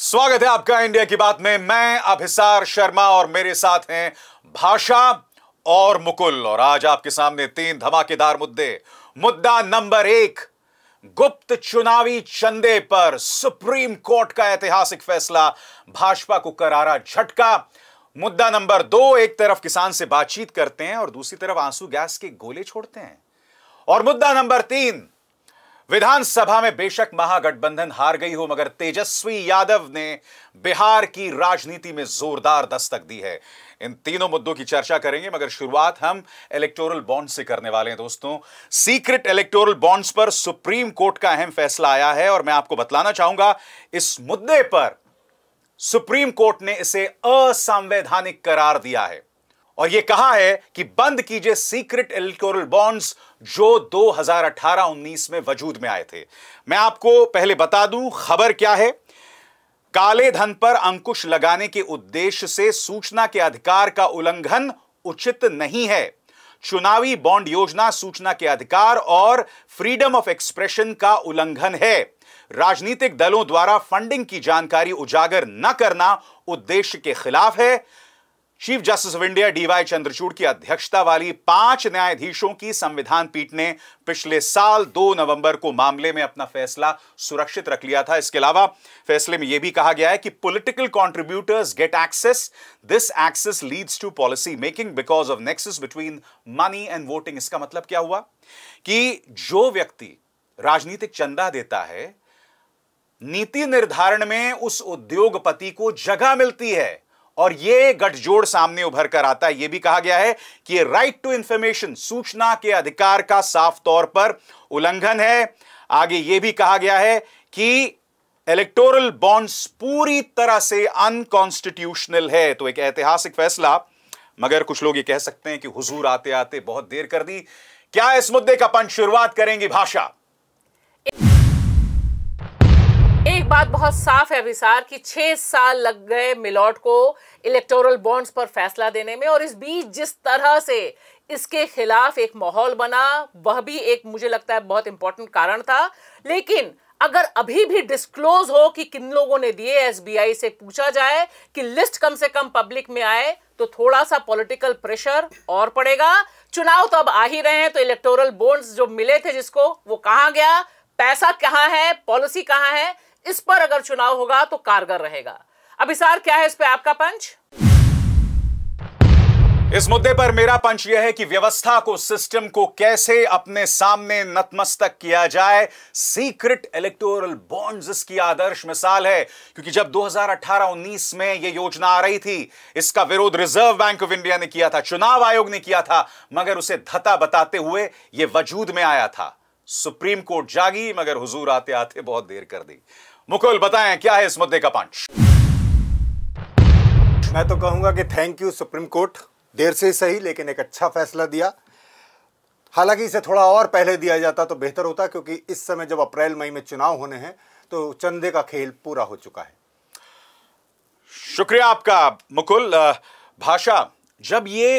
स्वागत है आपका इंडिया की बात में मैं अभिसार शर्मा और मेरे साथ हैं भाषा और मुकुल और आज आपके सामने तीन धमाकेदार मुद्दे मुद्दा नंबर एक गुप्त चुनावी चंदे पर सुप्रीम कोर्ट का ऐतिहासिक फैसला भाजपा को करारा झटका मुद्दा नंबर दो एक तरफ किसान से बातचीत करते हैं और दूसरी तरफ आंसू गैस के गोले छोड़ते हैं और मुद्दा नंबर तीन विधानसभा में बेशक महागठबंधन हार गई हो मगर तेजस्वी यादव ने बिहार की राजनीति में जोरदार दस्तक दी है इन तीनों मुद्दों की चर्चा करेंगे मगर शुरुआत हम इलेक्टोरल बॉन्ड से करने वाले हैं दोस्तों सीक्रेट इलेक्टोरल बॉन्ड्स पर सुप्रीम कोर्ट का अहम फैसला आया है और मैं आपको बतलाना चाहूंगा इस मुद्दे पर सुप्रीम कोर्ट ने इसे असंवैधानिक करार दिया है और यह कहा है कि बंद कीजिए सीक्रेट इलेक्टोरल बॉन्ड्स जो 2018-19 में वजूद में आए थे मैं आपको पहले बता दूं खबर क्या है काले धन पर अंकुश लगाने के उद्देश्य से सूचना के अधिकार का उल्लंघन उचित नहीं है चुनावी बॉन्ड योजना सूचना के अधिकार और फ्रीडम ऑफ एक्सप्रेशन का उल्लंघन है राजनीतिक दलों द्वारा फंडिंग की जानकारी उजागर न करना उद्देश्य के खिलाफ है chief justice of India DY Chandrachud की अध्यक्षता वाली पांच न्यायाधीशों की संविधान पीठ ने पिछले साल 2 नवंबर को मामले में अपना फैसला सुरक्षित रख लिया था इसके अलावा फैसले में यह भी कहा गया है कि political contributors get access this access leads to policy making because of nexus between money and voting इसका मतलब क्या हुआ कि जो व्यक्ति राजनीतिक चंदा देता है नीति निर्धारण में उस उद्योगपति को जगह मिलती है और यह गठजोड़ सामने उभर कर आता है यह भी कहा गया है कि राइट टू इंफॉर्मेशन सूचना के अधिकार का साफ तौर पर उल्लंघन है आगे यह भी कहा गया है कि इलेक्टोरल बॉन्ड्स पूरी तरह से अनकॉन्स्टिट्यूशनल है तो एक ऐतिहासिक फैसला मगर कुछ लोग ये कह सकते हैं कि हुजूर आते आते बहुत देर कर दी क्या इस मुद्दे का पंच शुरुआत करेंगी भाषा बात बहुत साफ है अभिसार कि छह साल लग गए मिलोट को इलेक्टोरल बॉन्ड्स पर फैसला देने में और इस बीच जिस तरह से इसके खिलाफ एक माहौल बना वह भी एक मुझे लगता है बहुत इंपॉर्टेंट कारण था लेकिन अगर अभी भी डिस्क्लोज हो कि किन लोगों ने दिए एसबीआई से पूछा जाए कि लिस्ट कम से कम पब्लिक में आए तो थोड़ा सा पॉलिटिकल प्रेशर और पड़ेगा चुनाव तो अब आ ही रहे हैं तो इलेक्टोरल बॉन्ड्स जो मिले थे जिसको वो कहां गया पैसा कहां है पॉलिसी कहां है इस पर अगर चुनाव होगा तो कारगर रहेगा अभिसार क्या है इस पर आपका पंच इस मुद्दे पर मेरा पंच यह है कि व्यवस्था को सिस्टम को कैसे अपने सामने नतमस्तक किया जाए सीक्रेट इलेक्टोरल बॉन्ड्स इसकी आदर्श मिसाल है क्योंकि जब 2018-19 में यह योजना आ रही थी इसका विरोध रिजर्व बैंक ऑफ इंडिया ने किया था चुनाव आयोग ने किया था मगर उसे धता बताते हुए यह वजूद में आया था सुप्रीम कोर्ट जागी मगर हुजूर आते आते बहुत देर कर दी मुकुल बताएं क्या है इस मुद्दे का पंच मैं तो कहूंगा कि थैंक यू सुप्रीम कोर्ट देर से सही लेकिन एक अच्छा फैसला दिया हालांकि इसे थोड़ा और पहले दिया जाता तो बेहतर होता क्योंकि इस समय जब अप्रैल मई में चुनाव होने हैं तो चंदे का खेल पूरा हो चुका है शुक्रिया आपका मुकुल भाषा जब ये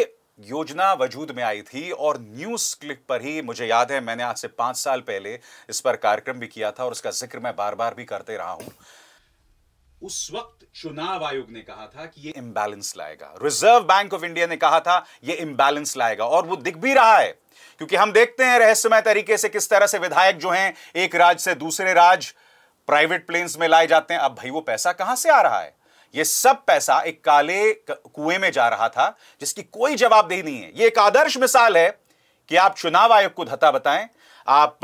योजना वजूद में आई थी और न्यूज़ क्लिक पर ही मुझे याद है मैंने आज से पांच साल पहले इस पर कार्यक्रम भी किया था और उसका जिक्र मैं बार बार भी करते रहा हूं उस वक्त चुनाव आयोग ने कहा था कि ये इम्बैलेंस लाएगा रिजर्व बैंक ऑफ इंडिया ने कहा था ये इम्बैलेंस लाएगा और वो दिख भी रहा है क्योंकि हम देखते हैं रहस्यमय तरीके से किस तरह से विधायक जो हैं एक राज्य से दूसरे राज्य प्राइवेट प्लेन्स में लाए जाते हैं अब भाई वो पैसा कहां से आ रहा है ये सब पैसा एक काले कुएं में जा रहा था जिसकी कोई जवाबदेही नहीं है ये एक आदर्श मिसाल है कि आप चुनाव आयोग को धता बताएं आप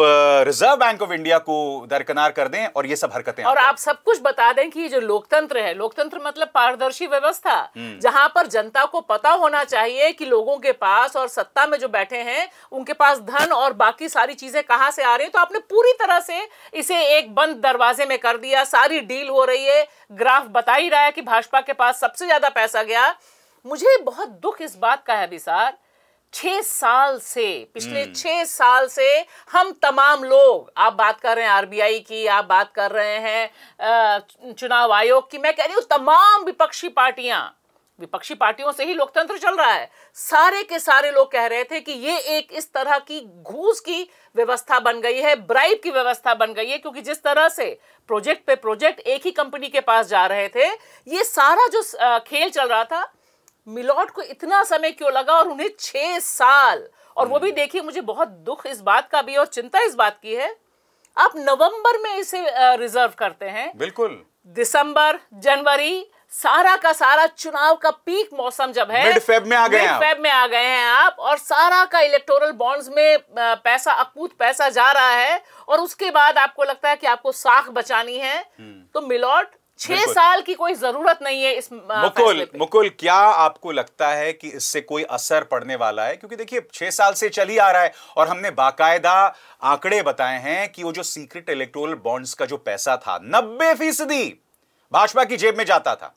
रिजर्व बैंक ऑफ इंडिया को दरकिनार कर दें और ये सब हरकतें और आप सब कुछ बता दें कि ये जो लोकतंत्र है लोकतंत्र मतलब पारदर्शी व्यवस्था हम्म। जहां पर जनता को पता होना चाहिए कि लोगों के पास और सत्ता में जो बैठे हैं उनके पास धन और बाकी सारी चीजें कहां से आ रही है तो आपने पूरी तरह से इसे एक बंद दरवाजे में कर दिया सारी डील हो रही है ग्राफ बता ही रहा है कि भाजपा के पास सबसे ज्यादा पैसा गया मुझे बहुत दुख इस बात का है अभिसार छः साल से पिछले हम्म। छह साल से हम तमाम लोग आप बात कर रहे हैं आरबीआई की आप बात कर रहे हैं चुनाव आयोग की मैं कह रही हूं तमाम विपक्षी पार्टियां विपक्षी पार्टियों से ही लोकतंत्र चल रहा है सारे के सारे लोग कह रहे थे कि ये एक इस तरह की घूस की व्यवस्था बन गई है ब्राइब की व्यवस्था बन गई है क्योंकि जिस तरह से प्रोजेक्ट पे प्रोजेक्ट एक ही कंपनी के पास जा रहे थे ये सारा जो खेल चल रहा था मिलोट को इतना समय क्यों लगा और उन्हें छह साल और वो भी हम्म। देखिए मुझे बहुत दुख इस बात का भी और चिंता इस बात की है आप नवंबर में इसे रिजर्व करते हैं बिल्कुल दिसंबर जनवरी सारा का सारा चुनाव का पीक मौसम जब है मिड फेब में आ गए हैं फेब में आ गए हैं आप और सारा का इलेक्टोरल बॉन्ड्स में पैसा अकूत पैसा जा रहा है और उसके बाद आपको लगता है कि आपको साख बचानी है हम्म। तो मिलोट छह साल की कोई जरूरत नहीं है इस मुकुल मुकुल क्या आपको लगता है कि इससे कोई असर पड़ने वाला है क्योंकि देखिए छह साल से चल ही आ रहा है और हमने बाकायदा आंकड़े बताए हैं कि वो जो सीक्रेट इलेक्ट्रोल बॉन्ड्स का जो पैसा था नब्बे फीसदी भाजपा की जेब में जाता था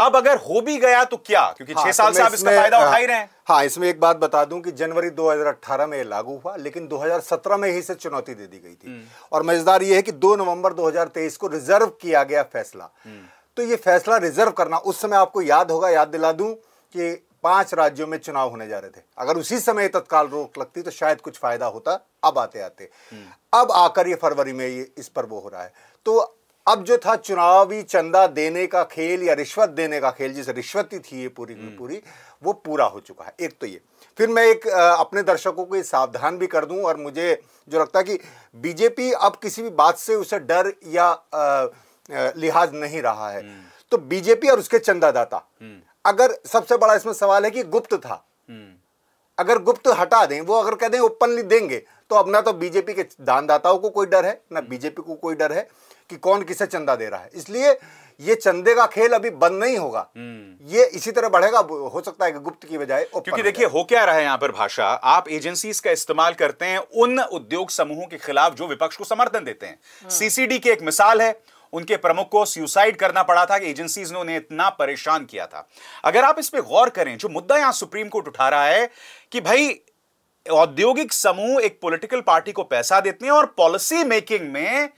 अब अगर हो भी गया तो क्या क्योंकि हाँ, छह तो साल से आप इसका फायदा उठा ही रहे हैं हाँ इसमें एक बात बता दूं कि जनवरी 2018 में लागू हुआ लेकिन 2017 में ही इसे चुनौती दे दी गई थी हम्म। और मजेदार यह है कि 2 नवंबर 2023 को रिजर्व किया गया फैसला हम्म। तो ये फैसला रिजर्व करना उस समय आपको याद होगा याद दिला दूं कि पांच राज्यों में चुनाव होने जा रहे थे अगर उसी समय तत्काल रोक लगती तो शायद कुछ फायदा होता अब आते आते हम्म। अब आकर ये फरवरी में ये इस पर वो हो रहा है तो अब जो था चुनावी चंदा देने का खेल या रिश्वत देने का खेल जिस रिश्वत ही थी ये पूरी की हम्म। पूरी वो पूरा हो चुका है एक तो ये फिर मैं एक अपने दर्शकों को सावधान भी कर दूं और मुझे जो लगता है कि बीजेपी अब किसी भी बात से उसे डर या लिहाज नहीं रहा है हम्म। तो बीजेपी और उसके चंदादाता हम्म। अगर सबसे बड़ा इसमें सवाल है कि गुप्त था अगर गुप्त हटा दें वो अगर कह दें ओपनली देंगे तो अब ना तो बीजेपी के दानदाताओं को कोई डर है ना बीजेपी को कोई डर है कि कौन किसे चंदा दे रहा है इसलिए ये चंदे का खेल अभी बंद नहीं होगा हम्म। ये इसी तरह बढ़ेगा हो सकता है कि गुप्त की बजाय क्योंकि देखिए हो क्या रहा है यहां पर भाषा आप एजेंसीज का इस्तेमाल करते हैं उन उद्योग समूहों के खिलाफ जो विपक्ष को समर्थन देते हैं हाँ। सीसीडी की एक मिसाल है उनके प्रमुख को सुसाइड करना पड़ा था कि एजेंसीज ने उन्हें इतना परेशान किया था अगर आप इस पर गौर करें जो मुद्दा यहां सुप्रीम कोर्ट उठा रहा है कि भाई औद्योगिक समूह एक पॉलिटिकल पार्टी को पैसा देते हैं और पॉलिसी मेकिंग में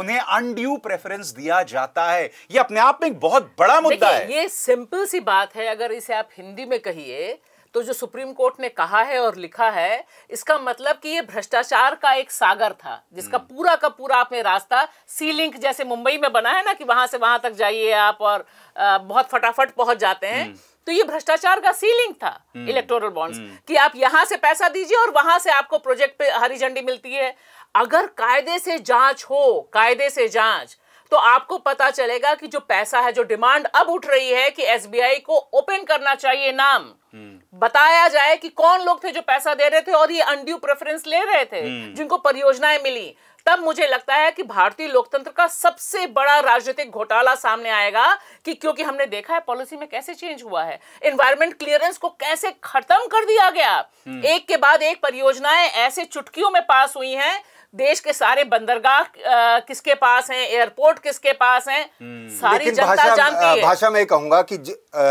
उन्हें अनड्यू प्रेफरेंस दिया जाता है यह अपने आप में एक बहुत बड़ा मुद्दा है ये सिंपल सी बात है अगर इसे आप हिंदी में कहिए तो जो सुप्रीम कोर्ट ने कहा है और लिखा है इसका मतलब कि ये भ्रष्टाचार का एक सागर था जिसका हम्म। पूरा का पूरा आपने रास्ता सी लिंक जैसे मुंबई में बना है ना कि वहां से वहां तक जाइए आप और बहुत फटाफट पहुंच जाते हैं हम्म। तो ये भ्रष्टाचार का सीलिंग था हम्म। इलेक्टोरल बॉन्ड्स कि आप यहां से पैसा दीजिए और वहां से आपको प्रोजेक्ट पे हरी झंडी मिलती है अगर कायदे से जांच हो कायदे से जांच तो आपको पता चलेगा कि जो पैसा है जो डिमांड अब उठ रही है कि एसबीआई को ओपन करना चाहिए नाम हम्म। बताया जाए कि कौन लोग थे जो पैसा दे रहे थे और ये अनड्यू प्रेफरेंस ले रहे थे हम्म। जिनको परियोजनाएं मिली तब मुझे लगता है कि भारतीय लोकतंत्र का सबसे बड़ा राजनीतिक घोटाला सामने आएगा कि क्योंकि हमने देखा है पॉलिसी में कैसे चेंज हुआ है एनवायरमेंट क्लियरेंस को कैसे खत्म कर दिया गया हम्म। एक के बाद एक परियोजनाएं ऐसे चुटकियों में पास हुई हैं देश के सारे बंदरगाह किसके पास हैं एयरपोर्ट किसके पास हैं हम्म। सारी जनता जानती है भाषा में कहूंगा कि ज, आ,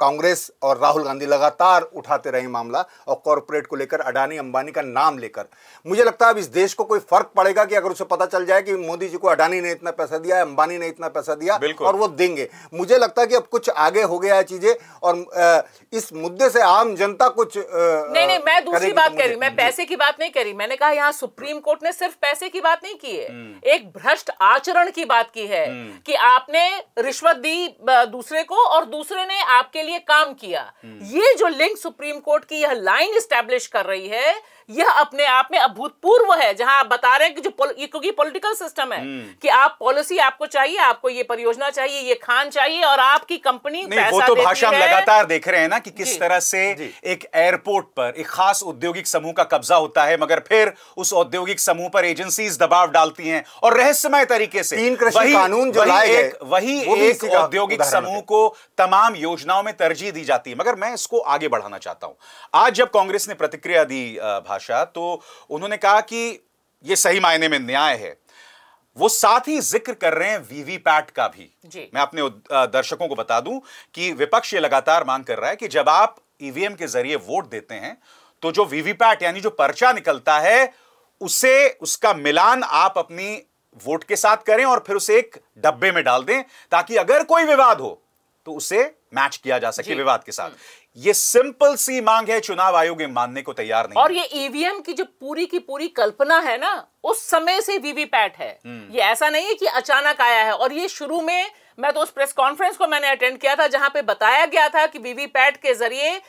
कांग्रेस और राहुल गांधी लगातार उठाते रहे मामला और कॉरपोरेट को लेकर अडानी अंबानी का नाम लेकर मुझे लगता है अब इस देश को कोई फर्क पड़ेगा कि अगर उसे पता चल जाए कि मोदी जी को अडानी ने इतना पैसा दिया अंबानी ने इतना पैसा दिया और वो देंगे मुझे लगता है कि अब कुछ आगे हो गया है चीजें और इस मुद्दे से आम जनता कुछ नहीं नहीं मैं दूसरी बात तो कर रही मैं पैसे की बात नहीं करी मैंने कहा यहाँ सुप्रीम कोर्ट ने सिर्फ पैसे की बात नहीं की है हम्म। एक भ्रष्ट आचरण की बात की है हम्म। कि आपने रिश्वत दी दूसरे को और दूसरे ने आपके लिए काम किया ये जो लिंक सुप्रीम कोर्ट की यह लाइन स्टैब्लिश कर रही है यह अपने आप में अभूतपूर्व है जहां आप बता रहे हैं कि जो पोल, क्योंकि पॉलिटिकल सिस्टम है हम्म। कि आप पॉलिसी आपको चाहिए आपको ये परियोजना चाहिए ये खान चाहिए और आपकी कंपनी पैसा वो तो भाषा हम लगातार देख रहे हैं ना कि किस तरह से एक एयरपोर्ट पर एक खास औद्योगिक समूह का कब्जा होता है मगर फिर उस औद्योगिक समूह पर एजेंसी दबाव डालती है और रहस्यमय तरीके से तीन कृषि कानून जो लाए गए वही एक औद्योगिक समूह को तमाम योजनाओं में तरजीह दी जाती है मगर मैं इसको आगे बढ़ाना चाहता हूं आज जब कांग्रेस ने प्रतिक्रिया दी भाषा तो उन्होंने कहा कि यह सही मायने में न्याय है वो साथ ही जिक्र कर रहे हैं वीवीपैट का भी जी। मैं अपने दर्शकों को बता दूं कि विपक्ष ये लगातार मांग कर रहा है कि जब आप ईवीएम के जरिए वोट देते हैं तो जो वीवीपैट यानी जो पर्चा निकलता है उसे उसका मिलान आप अपनी वोट के साथ करें और फिर उसे एक डब्बे में डाल दें ताकि अगर कोई विवाद हो तो उसे मैच किया जा सके विवाद के साथ हम्म। ये सिंपल सी मांग है चुनाव आयोग मानने को तैयार नहीं और ये ईवीएम e की जो पूरी की पूरी कल्पना है ना उस समय से वीवीपैट है हम्म। ये ऐसा नहीं है कि अचानक आया है और ये शुरू में मैं तो उस प्रेस कॉन्फ्रेंस को मैंने अटेंड किया था जहां पे बताया गया था कि वीवीपैट के जरिए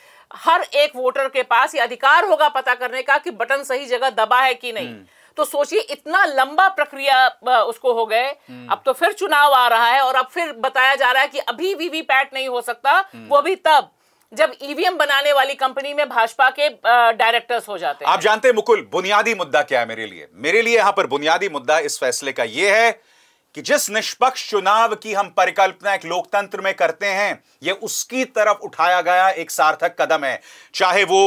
हर एक वोटर के पास ये अधिकार होगा पता करने का कि बटन सही जगह दबा है कि नहीं हम्म। तो सोचिए इतना लंबा प्रक्रिया उसको हो गए हम्म। अब तो फिर चुनाव आ रहा है और अब फिर बताया जा रहा है कि अभी वीवीपैट नहीं हो सकता हम्म। वो भी तब जब ईवीएम e बनाने वाली कंपनी में भाजपा के डायरेक्टर्स हो जाते हैं आप जानते हैं मुकुल बुनियादी मुद्दा क्या है मेरे लिए मेरे लिए यहां पर बुनियादी मुद्दा इस फैसले का यह है कि जिस निष्पक्ष चुनाव की हम परिकल्पना एक लोकतंत्र में करते हैं यह उसकी तरफ उठाया गया एक सार्थक कदम है चाहे वो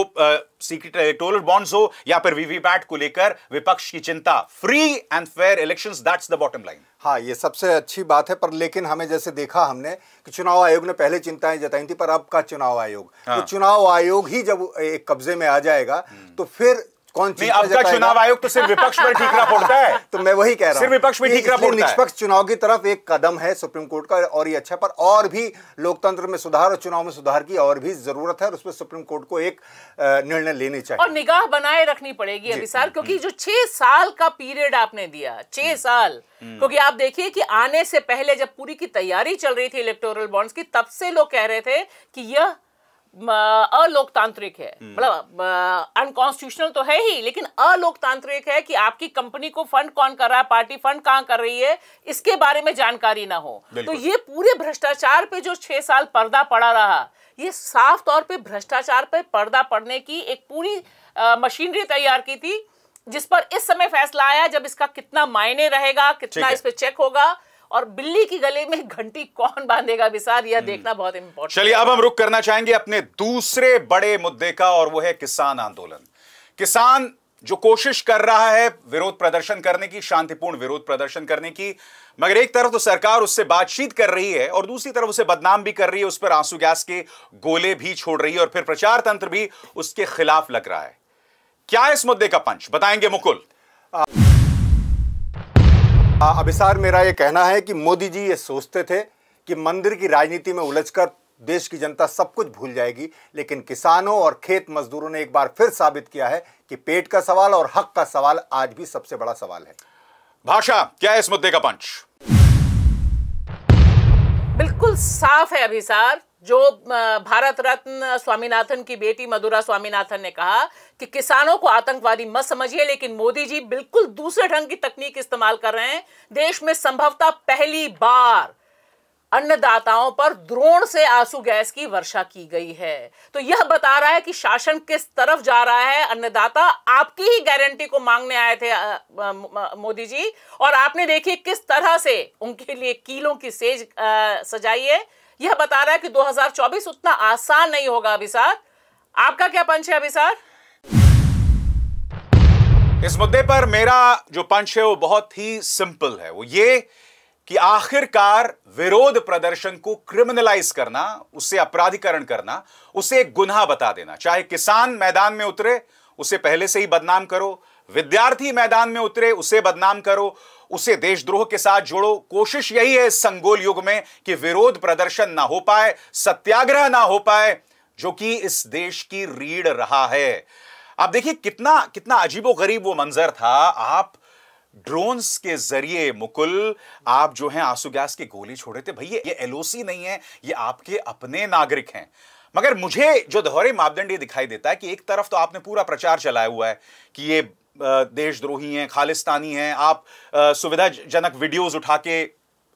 सीक्रेट इलेक्टोरल बॉन्ड्स हो या फिर वीवीपैट को लेकर विपक्ष की चिंता free and fair elections that's the bottom line हाँ ये सबसे अच्छी बात है पर लेकिन हमें जैसे देखा हमने कि चुनाव आयोग ने पहले चिंताएं जताई थी पर अब का चुनाव आयोग तो हाँ। तो चुनाव आयोग ही जब एक कब्जे में आ जाएगा हम्म। तो फिर कौन नहीं अब तक चुनाव आयोग तो सिर्फ विपक्ष पर ठीकरा पड़ता है तो मैं वही कह रहा हूँ विपक्ष में ठीकरा पड़ता है निष्पक्ष चुनाव की तरफ एक कदम है सुप्रीम कोर्ट का और ये अच्छा पर और भी लोकतंत्र में सुधार और चुनाव में सुधार की और भी जरूरत है और उसमें सुप्रीम कोर्ट को एक निर्णय लेने चाहिए और निगाह बनाए रखनी पड़ेगी अभी साल हम्म, क्योंकि हम्म। जो छह साल का पीरियड आपने दिया छह हम्म। साल क्योंकि आप देखिए कि आने से पहले जब पूरी की तैयारी चल रही थी इलेक्टोरल बॉन्ड्स की तब से लोग कह रहे थे कि यह अलोकतांत्रिक है हम्म। मतलब अनकॉन्स्टिट्यूशनल तो है ही लेकिन अलोकतांत्रिक है कि आपकी कंपनी को फंड कौन कर रहा है पार्टी फंड कहाँ कर रही है इसके बारे में जानकारी ना हो तो ये पूरे भ्रष्टाचार पे जो छह साल पर्दा पड़ा रहा ये साफ तौर पे भ्रष्टाचार पे पर्दा पड़ने की एक पूरी मशीनरी तैयार की थी जिस पर इस समय फैसला आया जब इसका कितना मायने रहेगा कितना इस पर चेक होगा और बिल्ली की गले में घंटी कौन बांधेगा विसार यह हम्म। देखना बहुत इंपॉर्टेंट चलिए अब हम रुक करना चाहेंगे अपने दूसरे बड़े मुद्दे का और वो है किसान आंदोलन किसान जो कोशिश कर रहा है विरोध प्रदर्शन करने की शांतिपूर्ण विरोध प्रदर्शन करने की मगर एक तरफ तो सरकार उससे बातचीत कर रही है और दूसरी तरफ उसे बदनाम भी कर रही है उस पर आंसू गैस के गोले भी छोड़ रही है और फिर प्रचार तंत्र भी उसके खिलाफ लग रहा है क्या इस मुद्दे का पंच बताएंगे मुकुल अभिसार मेरा ये कहना है कि मोदी जी ये सोचते थे कि मंदिर की राजनीति में उलझकर देश की जनता सब कुछ भूल जाएगी लेकिन किसानों और खेत मजदूरों ने एक बार फिर साबित किया है कि पेट का सवाल और हक का सवाल आज भी सबसे बड़ा सवाल है भाषा क्या है इस मुद्दे का पंच बिल्कुल साफ है अभिसार जो भारत रत्न स्वामीनाथन की बेटी मधुरा स्वामीनाथन ने कहा कि किसानों को आतंकवादी मत समझिए लेकिन मोदी जी बिल्कुल दूसरे ढंग की तकनीक इस्तेमाल कर रहे हैं देश में संभवतः पहली बार अन्नदाताओं पर द्रोण से आंसू गैस की वर्षा की गई है तो यह बता रहा है कि शासन किस तरफ जा रहा है अन्नदाता आपकी ही गारंटी को मांगने आए थे मोदी जी और आपने देखिए किस तरह से उनके लिए कीलों की सेज सजाई है यह बता रहा है कि 2024 उतना आसान नहीं होगा अभिसार आपका क्या पंच है अभिसार इस मुद्दे पर मेरा जो पंच है वो बहुत ही सिंपल है वो ये कि आखिरकार विरोध प्रदर्शन को क्रिमिनलाइज करना उसे अपराधिकरण करना उसे एक गुनाह बता देना चाहे किसान मैदान में उतरे उसे पहले से ही बदनाम करो विद्यार्थी मैदान में उतरे उसे बदनाम करो उसे देशद्रोह के साथ जोड़ो कोशिश यही है संगोल युग में कि विरोध प्रदर्शन ना हो पाए सत्याग्रह ना हो पाए जो कि इस देश की रीढ़ रहा है आप देखिए कितना कितना अजीबो गरीब वो मंजर था आप ड्रोन्स के जरिए मुकुल आप जो है आंसू गैस की गोली छोड़े थे भैया ये एलओसी नहीं है ये आपके अपने नागरिक हैं मगर मुझे जो दोहरे मापदंड ये दिखाई देता है कि एक तरफ तो आपने पूरा प्रचार चलाया हुआ है कि ये देशद्रोही हैं खालिस्तानी हैं आप सुविधाजनक वीडियोज उठा के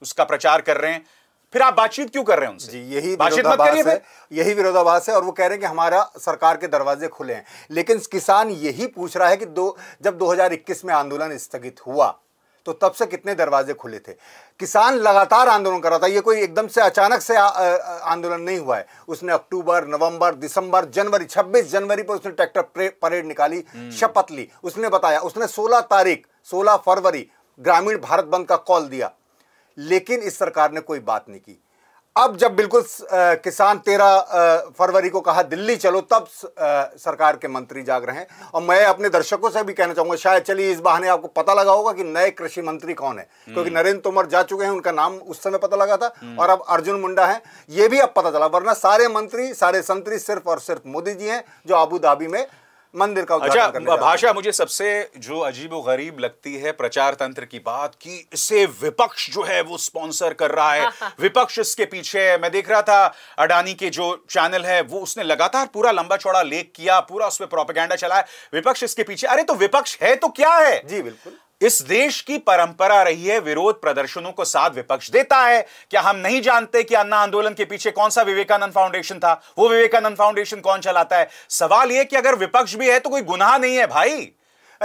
उसका प्रचार कर रहे हैं फिर आप बातचीत क्यों कर रहे हैं उनसे जी यही विरोधाभास है यही विरोधाभास है और वो कह रहे हैं कि हमारा सरकार के दरवाजे खुले हैं लेकिन किसान यही पूछ रहा है कि दो जब 2021 में आंदोलन स्थगित हुआ तो तब से कितने दरवाजे खुले थे किसान लगातार आंदोलन कर रहा था ये कोई एकदम से अचानक से आंदोलन नहीं हुआ है उसने अक्टूबर नवंबर दिसंबर जनवरी 26 जनवरी पर उसने ट्रैक्टर परेड निकाली हम्म। शपथ ली उसने बताया उसने 16 तारीख 16 फरवरी ग्रामीण भारत बंद का कॉल दिया लेकिन इस सरकार ने कोई बात नहीं की अब जब बिल्कुल किसान तेरह फरवरी को कहा दिल्ली चलो तब सरकार के मंत्री जाग रहे हैं और मैं अपने दर्शकों से भी कहना चाहूंगा शायद चलिए इस बहाने आपको पता लगा होगा कि नए कृषि मंत्री कौन है हम्म। क्योंकि नरेंद्र तोमर जा चुके हैं उनका नाम उस समय पता लगा था हम्म। और अब अर्जुन मुंडा है ये भी अब पता चला वरना सारे मंत्री सारे संतरी सिर्फ और सिर्फ मोदी जी हैं जो आबू धाबी में मंदिर का अच्छा भाषा मुझे सबसे जो अजीब गरीब लगती है प्रचार तंत्र की बात कि इसे विपक्ष जो है वो स्पॉन्सर कर रहा है विपक्ष इसके पीछे है मैं देख रहा था अडानी के जो चैनल है वो उसने लगातार पूरा लंबा चौड़ा लेख किया पूरा उसमें प्रोपेगेंडा चलाया विपक्ष इसके पीछे अरे तो विपक्ष है तो क्या है जी बिल्कुल इस देश की परंपरा रही है विरोध प्रदर्शनों को साथ विपक्ष देता है क्या हम नहीं जानते कि अन्ना आंदोलन के पीछे कौन सा विवेकानंद फाउंडेशन था वो विवेकानंद फाउंडेशन कौन चलाता है सवाल यह कि अगर विपक्ष भी है तो कोई गुनाह नहीं है भाई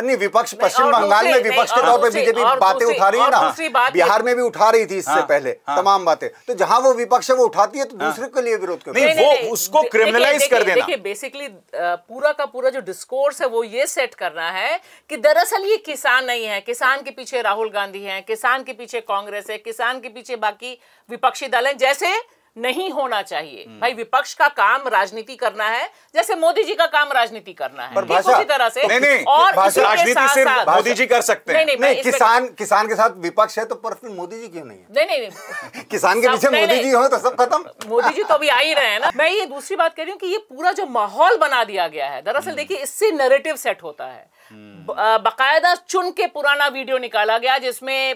नहीं विपक्ष पश्चिम बंगाल में विपक्ष के तौर पर बीजेपी बातें उठा रही है ना बिहार में भी उठा रही थी इससे हाँ, पहले हाँ। तमाम बातें तो जहां वो विपक्ष है वो उठाती है तो हाँ। दूसरे के लिए विरोध नहीं वो उसको क्रिमिनलाइज कर देना देखिए बेसिकली पूरा का पूरा जो डिस्कोर्स है वो ये सेट करना है कि दरअसल ये किसान नहीं है किसान के पीछे राहुल गांधी है किसान के पीछे कांग्रेस है किसान के पीछे बाकी विपक्षी दल है जैसे नहीं होना चाहिए भाई विपक्ष का काम राजनीति करना है जैसे मोदी जी का काम राजनीति करना है पर उसी तरह से नहीं, नहीं, और राजनीति सिर्फ मोदी जी कर सकते हैं नहीं, नहीं, नहीं किसान किसान के साथ विपक्ष है तो पर फिर मोदी जी क्यों नहीं है नहीं नहीं किसान के पीछे मोदी जी हो तो सब खत्म मोदी जी तो अभी आ ही रहे हैं ना मैं ये दूसरी बात कह रही हूँ की ये पूरा जो माहौल बना दिया गया है दरअसल हम्म। देखिए इससे नरेटिव सेट होता है बकायदा चुन के पुराना वीडियो निकाला गया जिसमें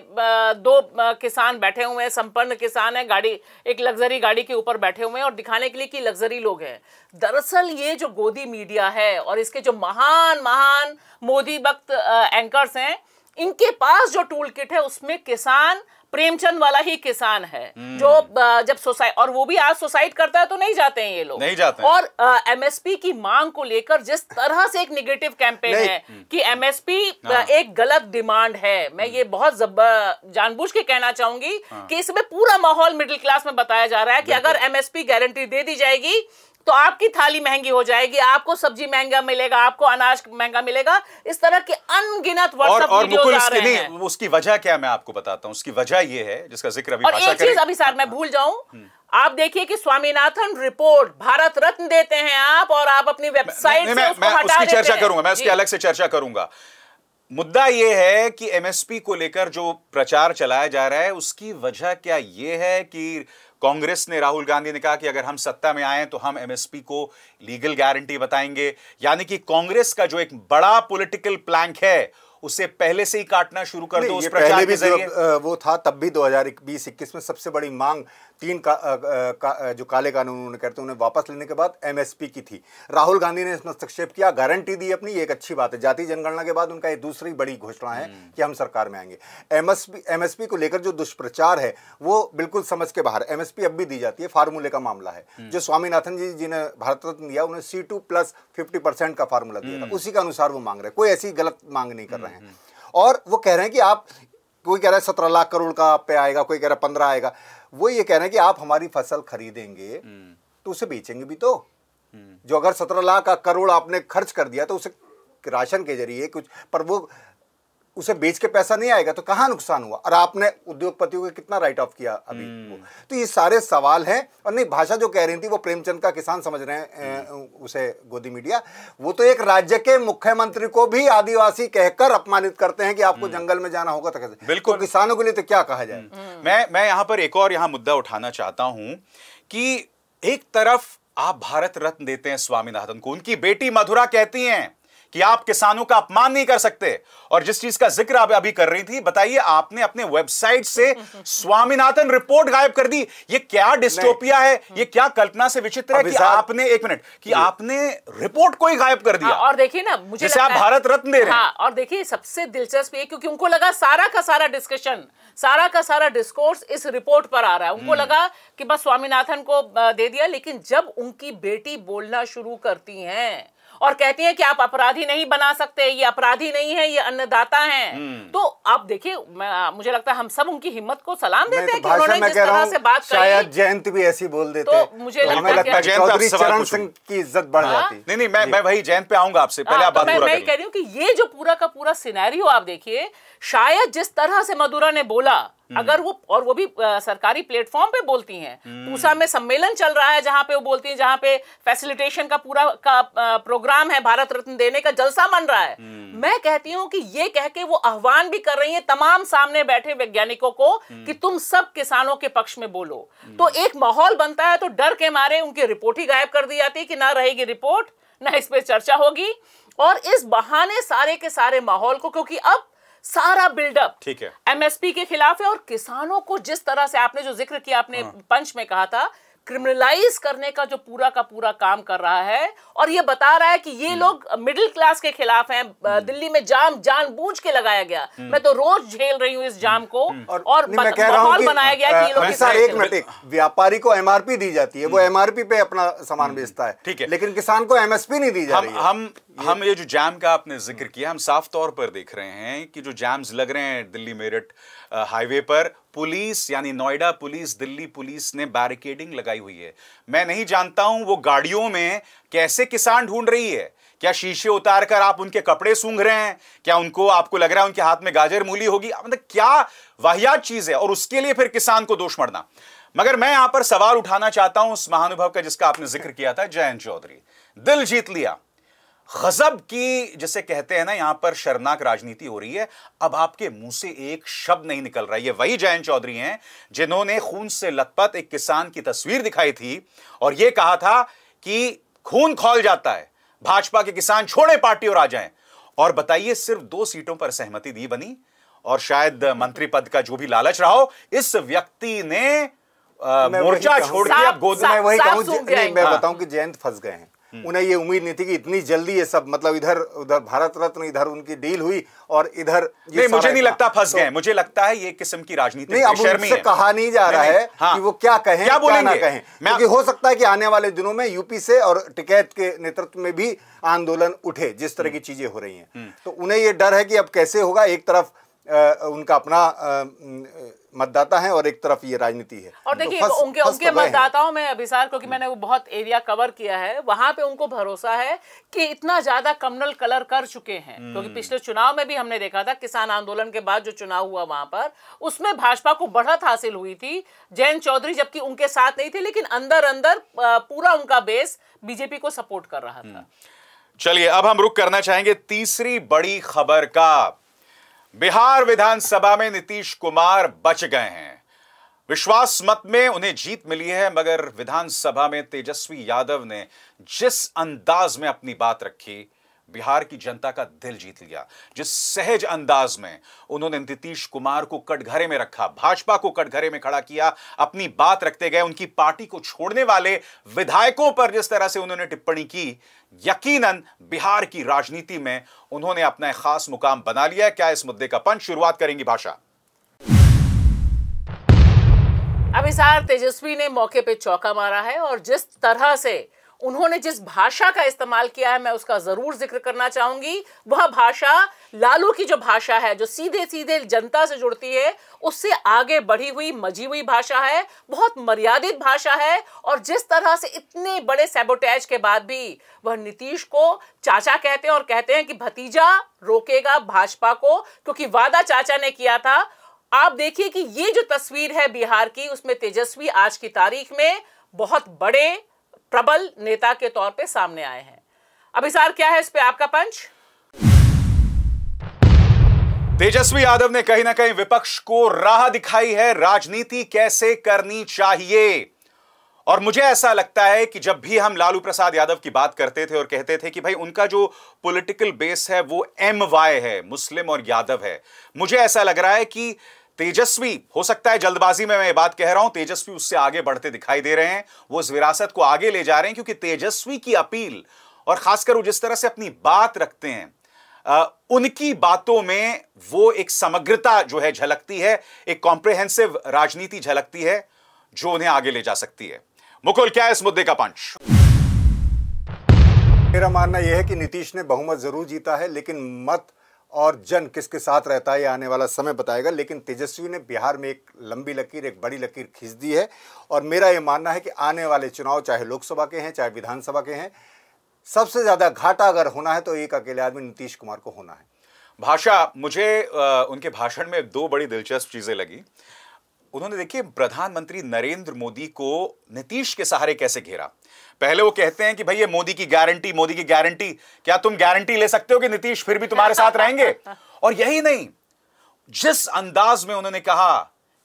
दो किसान बैठे हुए हैं संपन्न किसान है गाड़ी एक लग्जरी गाड़ी के ऊपर बैठे हुए हैं और दिखाने के लिए कि लग्जरी लोग हैं दरअसल ये जो गोदी मीडिया है और इसके जो महान महान मोदी भक्त एंकर्स हैं इनके पास जो टूल किट है उसमें किसान प्रेमचंद वाला ही किसान है हम्म। जो जब सोसाइट और वो भी आज सोसाइट करता है तो नहीं जाते हैं ये लोग नहीं जाते और एमएसपी की मांग को लेकर जिस तरह से एक निगेटिव कैंपेन है कि एमएसपी हाँ। एक गलत डिमांड है मैं ये हम्म। बहुत जानबूझ के कहना चाहूंगी हाँ। कि इसमें पूरा माहौल मिडिल क्लास में बताया जा रहा है कि अगर एमएसपी गारंटी दे दी जाएगी तो आपकी थाली महंगी हो जाएगी आपको सब्जी महंगा मिलेगा आपको अनाज महंगा मिलेगा इस तरह के अनगिनत उसकी वजह क्या मैं आपको बताता हूँ उसकी वजह यह है जिसका जिक्र अभी और एक चीज अभी सर मैं भूल जाऊं हम्म। आप देखिए कि स्वामीनाथन रिपोर्ट भारत रत्न देते हैं आप और आप अपनी वेबसाइट से उसको हटा देते चर्चा करूंगा मैं उसकी अलग से चर्चा करूंगा मुद्दा यह है कि एमएसपी को लेकर जो प्रचार चलाया जा रहा है उसकी वजह क्या यह है कि कांग्रेस ने राहुल गांधी ने कहा कि अगर हम सत्ता में आए तो हम एमएसपी को लीगल गारंटी बताएंगे यानी कि कांग्रेस का जो एक बड़ा पॉलिटिकल प्लैंक है उसे पहले से ही काटना शुरू कर दो उस पहले भी वो था तब भी 2020 इक्कीस में सबसे बड़ी मांग तीन का, आ, का, जो काले कानून उन्होंने हैं उन्हें वापस लेने के बाद एमएसपी की थी राहुल गांधी ने इसमें हस्तक्षेप किया गारंटी दी अपनी एक अच्छी बात है जाति जनगणना के बाद उनका ये दूसरी बड़ी घोषणा है हम्म। कि हम सरकार में आएंगे एमएसपी एमएसपी को लेकर जो दुष्प्रचार है वो बिल्कुल समझ के बाहर एमएसपी अब भी दी जाती है फार्मूले का मामला है हम्म। जो स्वामीनाथन जी जिन्हें भारत रत्न दिया उन्हें C two plus fifty percent का फार्मूला दिया था हम्म। उसी के अनुसार वो मांग रहे कोई ऐसी गलत मांग नहीं कर रहे हैं और वो कह रहे हैं कि आप कोई कह रहा है सत्रह लाख करोड़ का आप पे आएगा कोई कह रहा है पंद्रह आएगा वो ये कह रहे हैं कि आप हमारी फसल खरीदेंगे हम्म। तो उसे बेचेंगे भी तो हम्म। जो अगर सत्रह लाख का करोड़ आपने खर्च कर दिया तो उसे राशन के जरिए कुछ पर वो उसे बेच के पैसा नहीं आएगा तो कहाँ नुकसान हुआ और आपने उद्योगपतियों का कितना राइट ऑफ किया अभी हम्म। वो तो ये सारे सवाल हैं और नहीं भाषा जो कह रही थी वो प्रेमचंद का किसान समझ रहे हैं हम्म। उसे गोदी मीडिया वो तो एक राज्य के मुख्यमंत्री को भी आदिवासी कहकर अपमानित करते हैं कि आपको हम्म। जंगल में जाना होगा तो कैसे तो बिल्कुल तो किसानों के लिए तो क्या कहा जाए मैं मैं यहाँ पर एक और यहाँ मुद्दा उठाना चाहता हूँ कि एक तरफ आप भारत रत्न देते हैं स्वामीनाथन को उनकी बेटी मधुरा कहती हैं कि आप किसानों का अपमान नहीं कर सकते और जिस चीज का जिक्र आप अभी कर रही थी बताइए आपने अपने वेबसाइट से स्वामीनाथन रिपोर्ट गायब कर दी ये क्या डिस्टोपिया है ये क्या कल्पना से विचित्र है कि आपने एक मिनट कि आपने रिपोर्ट को ही गायब कर दिया हाँ, और देखिए ना मुझे आप भारत रत्न दे रहे हैं हाँ, और देखिए सबसे दिलचस्प ये क्योंकि उनको लगा सारा का सारा डिस्कशन सारा का सारा डिस्कोर्स इस रिपोर्ट पर आ रहा है उनको हम्म। लगा कि बस स्वामीनाथन को दे दिया लेकिन जब उनकी बेटी बोलना शुरू करती हैं और कहती है कि आप अपराधी नहीं बना सकते ये अपराधी नहीं है ये अन्नदाता है हम्म। तो आप देखिए मुझे लगता है हम सब उनकी हिम्मत को सलाम देते तो हैं कि उन्होंने जिस तरह से बात शायद जयंत भी ऐसी बोल तो देते तो मुझे हमें लगता है चौधरी चरण सिंह की इज्जत बढ़ हाँ। जाती नहीं नहीं मैं मैं वही जयंत पे आऊंगा आपसे पहले आप हाँ, बात तो मैं कह रही हूँ कि ये जो पूरा का पूरा सिनेरियो आप देखिए शायद जिस तरह से मदुरा ने बोला हम्म। अगर वो और वो भी आ, सरकारी प्लेटफॉर्म पे बोलती हैं हम्म। पूसा में सम्मेलन चल रहा है जहां पे वो बोलती हैं जहां पे फैसिलिटेशन का पूरा का आ, प्रोग्राम है भारत रत्न देने का जलसा मन रहा है हम्म। मैं कहती हूं कि ये कह के वो आह्वान भी कर रही है तमाम सामने बैठे वैज्ञानिकों को कि तुम सब किसानों के पक्ष में बोलो तो एक माहौल बनता है तो डर के मारे उनकी रिपोर्ट ही गायब कर दी जाती है कि ना रहेगी रिपोर्ट ना इस पर चर्चा होगी और इस बहाने सारे के सारे माहौल को क्योंकि अब सारा बिल्डअप ठीक है एमएसपी के खिलाफ है और किसानों को जिस तरह से आपने जो जिक्र किया आपने पंच हाँ। में कहा था क्रिमिनलाइज करने का जो पूरा का पूरा काम कर रहा है और ये बता रहा है कि ये हम्म। लोग मिडिल क्लास के खिलाफ हैं हम्म। दिल्ली में जाम जान बूझ के लगाया गया हम्म। मैं तो रोज झेल रही हूँ इस जाम को और और मैं कह रहा हूं कि, बनाया गया आ, कि ये लोग एक मिनट व्यापारी को एमआरपी दी जाती है वो एमआरपी पे अपना सामान बेचता है ठीक है लेकिन किसान को एमएसपी नहीं दी जा रही हम हम ये जो जैम का आपने जिक्र किया हम साफ तौर पर देख रहे हैं कि जो जैम्स लग रहे हैं दिल्ली मेरठ हाईवे पर पुलिस यानी नोएडा पुलिस दिल्ली पुलिस ने बैरिकेडिंग लगाई हुई है मैं नहीं जानता हूं वो गाड़ियों में कैसे किसान ढूंढ रही है क्या शीशे उतार कर आप उनके कपड़े सूंघ रहे हैं क्या उनको आपको लग रहा है उनके हाथ में गाजर मूली होगी मतलब क्या वाहियात चीज है और उसके लिए फिर किसान को दोष मरना मगर मैं यहां पर सवाल उठाना चाहता हूं उस महानुभव का जिसका आपने जिक्र किया था जयंत चौधरी दिल जीत लिया गजब की जिसे कहते हैं ना यहां पर शर्मनाक राजनीति हो रही है अब आपके मुंह से एक शब्द नहीं निकल रहा है ये वही जयंत चौधरी हैं जिन्होंने खून से लथपथ एक किसान की तस्वीर दिखाई थी और यह कहा था कि खून खोल जाता है भाजपा के किसान छोड़े पार्टी और आ जाए और बताइए सिर्फ दो सीटों पर सहमति दी बनी और शायद मंत्री पद का जो भी लालच रहा हो इस व्यक्ति ने मोर्चा छोड़ के गोद में वही कहूं मैं हाँ। बताऊं कि जयंत फंस गए हैं हम्म। उन्हें ये उम्मीद नहीं थी कि इतनी जल्दी ये सब मतलब इधर उधर भारत रत्न इधर उनकी डील हुई और इधर ये नहीं मुझे नहीं लगता फंस तो गए मुझे लगता है ये किस्म की राजनीति नहीं अब उनसे कहा नहीं जा रहा है कि हाँ। वो क्या कहें क्या बोलेंगे कहें क्योंकि हो सकता है कि आने वाले दिनों में यूपी से और टिकैत के नेतृत्व में भी आंदोलन उठे जिस तरह हम्म। की चीजें हो रही हैं हम्म। तो उन्हें ये डर है कि अब कैसे होगा एक तरफ उनका अपना मतदाता है और एक तरफ ये राजनीति है और देखिए तो उनके उनके मतदाताओं में अभिसार क्योंकि मैंने वो बहुत एरिया कवर किया है वहां पे उनको भरोसा है कि इतना ज्यादा कमनल कलर कर चुके हैं क्योंकि हम्म। पिछले चुनाव में भी हमने देखा था किसान आंदोलन के बाद जो चुनाव हुआ वहां पर उसमें भाजपा को बढ़त हासिल हुई थी जयंत चौधरी जबकि उनके साथ नहीं थे लेकिन अंदर अंदर पूरा उनका बेस बीजेपी को सपोर्ट कर रहा था हम्म। चलिए अब हम रुक करना चाहेंगे तीसरी बड़ी खबर का बिहार विधानसभा में नीतीश कुमार बच गए हैं विश्वास मत में उन्हें जीत मिली है मगर विधानसभा में तेजस्वी यादव ने जिस अंदाज में अपनी बात रखी बिहार की जनता का दिल जीत लिया जिस सहज अंदाज में उन्होंने नीतीश कुमार को कटघरे में रखा भाजपा को कटघरे में खड़ा किया अपनी बात रखते गए उनकी पार्टी को छोड़ने वाले विधायकों पर जिस तरह से उन्होंने टिप्पणी की यकीनन बिहार की राजनीति में उन्होंने अपना एक खास मुकाम बना लिया क्या इस मुद्दे का पंच शुरुआत करेंगी भाषा अभिसार तेजस्वी ने मौके पे चौका मारा है और जिस तरह से उन्होंने जिस भाषा का इस्तेमाल किया है मैं उसका ज़रूर जिक्र करना चाहूंगी वह भाषा लालू की जो भाषा है जो सीधे सीधे जनता से जुड़ती है उससे आगे बढ़ी हुई मजी हुई भाषा है बहुत मर्यादित भाषा है और जिस तरह से इतने बड़े सेबोटैज के बाद भी वह नीतीश को चाचा कहते हैं और कहते हैं कि भतीजा रोकेगा भाजपा को क्योंकि वादा चाचा ने किया था आप देखिए कि ये जो तस्वीर है बिहार की उसमें तेजस्वी आज की तारीख में बहुत बड़े प्रबल नेता के तौर पे सामने आए हैं अब क्या है इस पे आपका पंच तेजस्वी यादव ने कहीं ना कहीं विपक्ष को राह दिखाई है राजनीति कैसे करनी चाहिए और मुझे ऐसा लगता है कि जब भी हम लालू प्रसाद यादव की बात करते थे और कहते थे कि भाई उनका जो पॉलिटिकल बेस है वो एम वाई है मुस्लिम और यादव है मुझे ऐसा लग रहा है कि तेजस्वी हो सकता है जल्दबाजी में मैं ये बात कह रहा हूं तेजस्वी उससे आगे बढ़ते दिखाई दे रहे हैं वो इस विरासत को आगे ले जा रहे हैं क्योंकि तेजस्वी की अपील और खासकर वो जिस तरह से अपनी बात रखते हैं आ, उनकी बातों में वो एक समग्रता जो है झलकती है एक कॉम्प्रिहेंसिव राजनीति झलकती है जो उन्हें आगे ले जा सकती है मुकुल क्या है इस मुद्दे का पंच मेरा मानना यह है कि नीतीश ने बहुमत जरूर जीता है लेकिन मत और जन किसके साथ रहता है ये आने वाला समय बताएगा लेकिन तेजस्वी ने बिहार में एक लंबी लकीर एक बड़ी लकीर खींच दी है और मेरा ये मानना है कि आने वाले चुनाव चाहे लोकसभा के हैं चाहे विधानसभा के हैं सबसे ज़्यादा घाटा अगर होना है तो एक अकेले आदमी नीतीश कुमार को होना है भाषा मुझे उनके भाषण में दो बड़ी दिलचस्प चीज़ें लगी उन्होंने देखिए प्रधानमंत्री नरेंद्र मोदी को नीतीश के सहारे कैसे घेरा पहले वो कहते हैं कि भाई ये मोदी की गारंटी मोदी की गारंटी क्या तुम गारंटी ले सकते हो कि नीतीश फिर भी तुम्हारे साथ रहेंगे और यही नहीं जिस अंदाज में उन्होंने कहा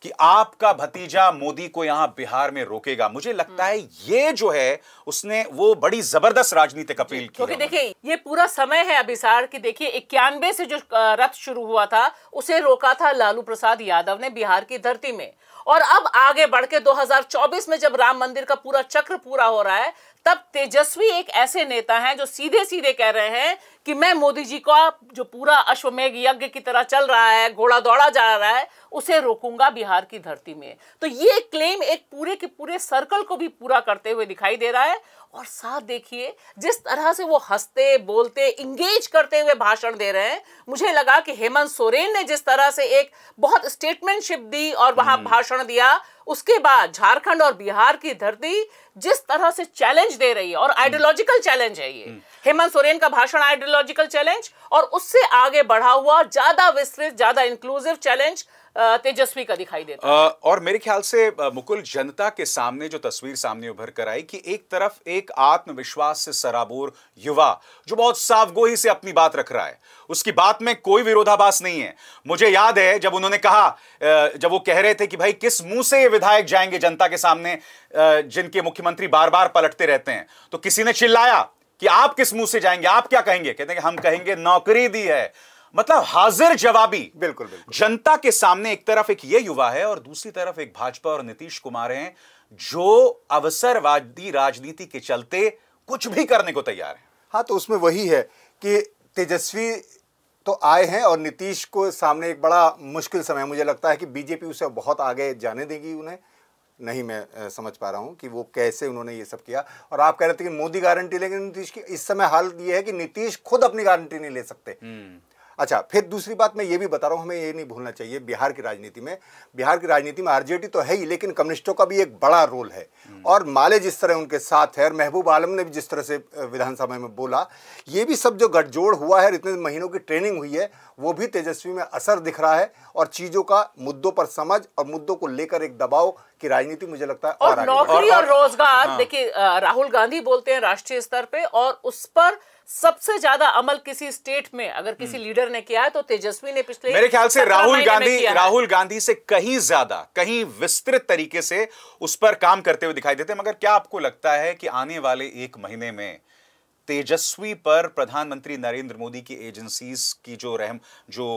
कि आपका भतीजा मोदी को यहां बिहार में रोकेगा मुझे लगता है हम्म। ये जो है उसने वो बड़ी जबरदस्त राजनीतिक अपील की क्योंकि देखिए ये पूरा समय है अभिसार की देखिए इक्यानवे से जो रथ शुरू हुआ था उसे रोका था लालू प्रसाद यादव ने बिहार की धरती में और अब आगे बढ़ के 2024 में जब राम मंदिर का पूरा चक्र पूरा हो रहा है तब तेजस्वी एक ऐसे नेता हैं जो सीधे सीधे कह रहे हैं कि मैं मोदी जी का जो पूरा अश्वमेघ यज्ञ की तरह चल रहा है घोड़ा दौड़ा जा रहा है उसे रोकूंगा बिहार की धरती में तो ये क्लेम एक पूरे के पूरे सर्कल को भी पूरा करते हुए दिखाई दे रहा है और साथ देखिए जिस तरह से वो हंसते बोलते इंगेज करते हुए भाषण दे रहे हैं मुझे लगा कि हेमंत सोरेन ने जिस तरह से एक बहुत स्टेटमेंटशिप दी और वहां हम्म। भाषण दिया उसके बाद झारखंड और बिहार की धरती जिस तरह से चैलेंज दे रही है और आइडियोलॉजिकल हम्म। चैलेंज है ये हम्म। हेमंत सोरेन का भाषण आइडियो मेट्रोलॉजिकल चैलेंज और उससे आगे बढ़ा हुआ ज्यादा विस्तृत ज्यादा इंक्लूसिव चैलेंज तेजस्वी का दिखाई देता है और मेरे ख्याल से मुकुल जनता के सामने जो तस्वीर सामने उभर कर आई कि एक तरफ एक आत्मविश्वास से सराबोर युवा जो बहुत सावगोही से अपनी बात रख रहा है उसकी बात में कोई विरोधाभास नहीं है मुझे याद है जब उन्होंने कहा जब वो कह रहे थे कि भाई किस मुंह से ये विधायक जाएंगे जनता के सामने जिनके मुख्यमंत्री बार बार पलटते रहते हैं तो किसी ने चिल्लाया कि आप किस मुंह से जाएंगे आप क्या कहेंगे कहते हैं कि हम कहेंगे नौकरी दी है मतलब हाजिर जवाबी बिल्कुल, बिल्कुल जनता के सामने एक तरफ एक ये युवा है और दूसरी तरफ एक भाजपा और नीतीश कुमार हैं जो अवसरवादी राजनीति के चलते कुछ भी करने को तैयार है हाँ तो उसमें वही है कि तेजस्वी तो आए हैं और नीतीश को सामने एक बड़ा मुश्किल समय मुझे लगता है कि बीजेपी उसे बहुत आगे जाने देगी उन्हें नहीं मैं समझ पा रहा हूँ कि वो कैसे उन्होंने ये सब किया और आप कह रहे थे कि मोदी गारंटी लेकिन नीतीश की इस समय हाल ये है कि नीतीश खुद अपनी गारंटी नहीं ले सकते हम्म। अच्छा फिर दूसरी बात मैं ये भी बता रहा हूँ हमें ये नहीं भूलना चाहिए बिहार की राजनीति में बिहार की राजनीति में आरजेडी तो है ही लेकिन कम्युनिस्टों का भी एक बड़ा रोल है हम्म। और माले जिस तरह उनके साथ है और महबूब आलम ने भी जिस तरह से विधानसभा में बोला ये भी सब जो गठजोड़ हुआ है इतने महीनों की ट्रेनिंग हुई है वो भी तेजस्वी में असर दिख रहा है और चीज़ों का मुद्दों पर समझ और मुद्दों को लेकर एक दबाव की राजनीति मुझे लगता है और नौकरी और रोजगार हाँ। देखिए राहुल गांधी बोलते हैं राष्ट्रीय स्तर पर और उस पर सबसे ज्यादा अमल किसी स्टेट में अगर किसी हम्म। लीडर ने किया है तो तेजस्वी ने पिछले मेरे ख्याल से राहुल गांधी राहुल गांधी से कहीं ज्यादा कहीं विस्तृत तरीके से उस पर काम करते हुए दिखाई देते मगर क्या आपको लगता है कि आने वाले एक महीने में तेजस्वी पर प्रधानमंत्री नरेंद्र मोदी की एजेंसीज की जो रहम जो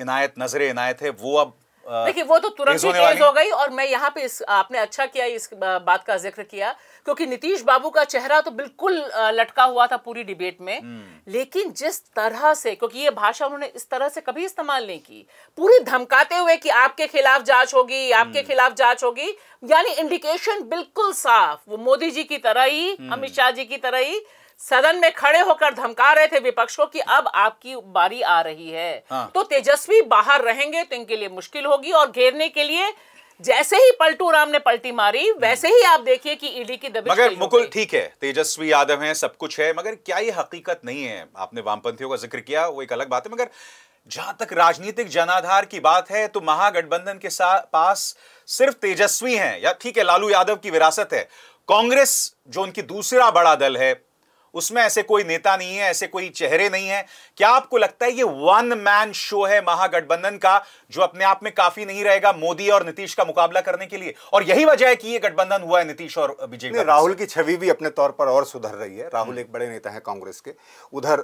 इनायत नजर इनायत है वो अब देखिए वो तो तुरंत ही हो गई और मैं यहाँ पे इस आपने अच्छा किया इस बात का जिक्र किया क्योंकि नीतीश बाबू का चेहरा तो बिल्कुल लटका हुआ था पूरी डिबेट में हम्म। लेकिन जिस तरह से क्योंकि ये भाषा उन्होंने इस तरह से कभी इस्तेमाल नहीं की पूरी धमकाते हुए कि आपके खिलाफ जांच होगी आपके हम्म। खिलाफ जांच होगी यानी इंडिकेशन बिल्कुल साफ वो मोदी जी की तरह ही हम्म। अमित शाह जी की तरह ही सदन में खड़े होकर धमका रहे थे विपक्ष को कि अब आपकी बारी आ रही है हाँ। तो तेजस्वी बाहर रहेंगे तो इनके लिए मुश्किल होगी और घेरने के लिए जैसे ही पलटू राम ने पलटी मारी वैसे ही आप देखिए कि ईडी की दबिश मगर मुकुल ठीक है तेजस्वी यादव है सब कुछ है मगर क्या ये हकीकत नहीं है आपने वामपंथियों का जिक्र किया वो एक अलग बात है मगर जहां तक राजनीतिक जनाधार की बात है तो महागठबंधन के साथ पास सिर्फ तेजस्वी हैं या ठीक है लालू यादव की विरासत है कांग्रेस जो उनकी दूसरा बड़ा दल है उसमें ऐसे कोई नेता नहीं है ऐसे कोई चेहरे नहीं है क्या आपको लगता है ये वन मैन शो है महागठबंधन का जो अपने आप में काफी नहीं रहेगा मोदी और नीतीश का मुकाबला करने के लिए और यही वजह है कि ये गठबंधन हुआ है नीतीश और बीजेपी राहुल की छवि भी अपने तौर पर और सुधर रही है राहुल हम्म। एक बड़े नेता है कांग्रेस के उधर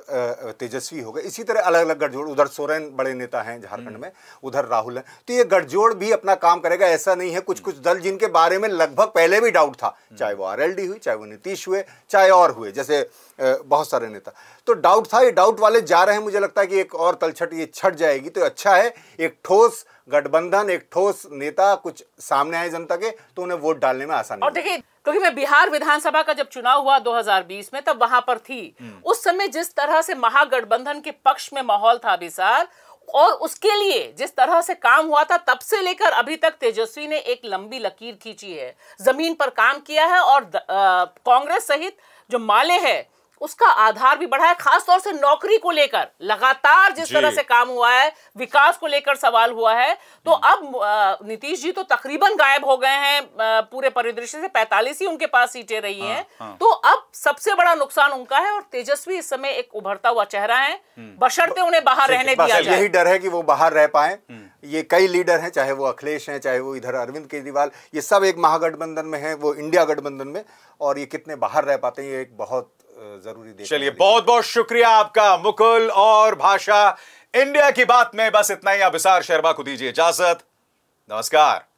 तेजस्वी हो गए इसी तरह अलग अलग गठजोड़ उधर सोरेन बड़े नेता है झारखंड हम्म। में उधर राहुल है तो ये गठजोड़ भी अपना काम करेगा ऐसा नहीं है कुछ कुछ हम्म। दल जिनके बारे में लगभग पहले भी डाउट था चाहे वो आर हुई चाहे वो नीतीश हुए चाहे और हुए जैसे बहुत सारे नेता तो डाउट था ये डाउट वाले जा रहे हैं मुझे लगता है कि एक और तलछट ये छट जाएगी तो अच्छा है एक ठोस गठबंधन एक ठोस नेता कुछ सामने आए जनता के तो उन्हें वोट डालने में आसानी और देखिए क्योंकि मैं बिहार विधानसभा का जब चुनाव हुआ 2020 में तब वहां पर थी हम्म। उस समय जिस तरह से महागठबंधन के पक्ष में माहौल था विशाल और उसके लिए जिस तरह से काम हुआ था तब से लेकर अभी तक तेजस्वी ने एक लंबी लकीर खींची है जमीन पर काम किया है और कांग्रेस सहित जो माले है उसका आधार भी बढ़ा है खासतौर से नौकरी को लेकर लगातार जिस तरह से काम हुआ है विकास को लेकर सवाल हुआ है तो हम्म। अब नीतीश जी तो तकरीबन गायब हो गए हैं पूरे परिदृश्य से 45 ही उनके पास सीटें रही हाँ, हैं हाँ। तो अब सबसे बड़ा नुकसान उनका है और तेजस्वी इस समय एक उभरता हुआ चेहरा है हम्म। बशर्ते उन्हें बाहर रहने दिया जाए यही डर है कि वो बाहर रह पाए हम्म। ये कई लीडर हैं चाहे वो अखिलेश हैं चाहे वो इधर अरविंद केजरीवाल ये सब एक महागठबंधन में है वो इंडिया गठबंधन में और ये कितने बाहर रह पाते हैं ये एक बहुत जरूरी चलिए बहुत बहुत शुक्रिया आपका मुकुल और भाषा इंडिया की बात में बस इतना ही अभिसार शर्मा को दीजिए इजाजत नमस्कार